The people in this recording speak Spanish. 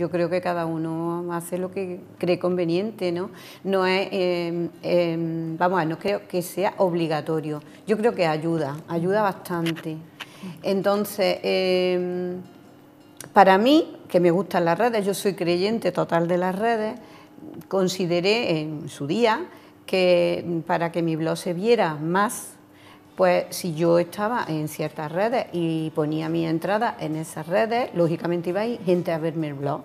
yo creo que cada uno hace lo que cree conveniente, ¿no? No es, em, em, vamos a ver, no creo que sea obligatorio. Yo creo que ayuda, ayuda bastante. Entonces, em, para mí, que me gustan las redes, yo soy creyente total de las redes, consideré en su día que para que mi blog se viera más pues si yo estaba en ciertas redes y ponía mi entrada en esas redes, lógicamente iba a ir gente a ver mi blog.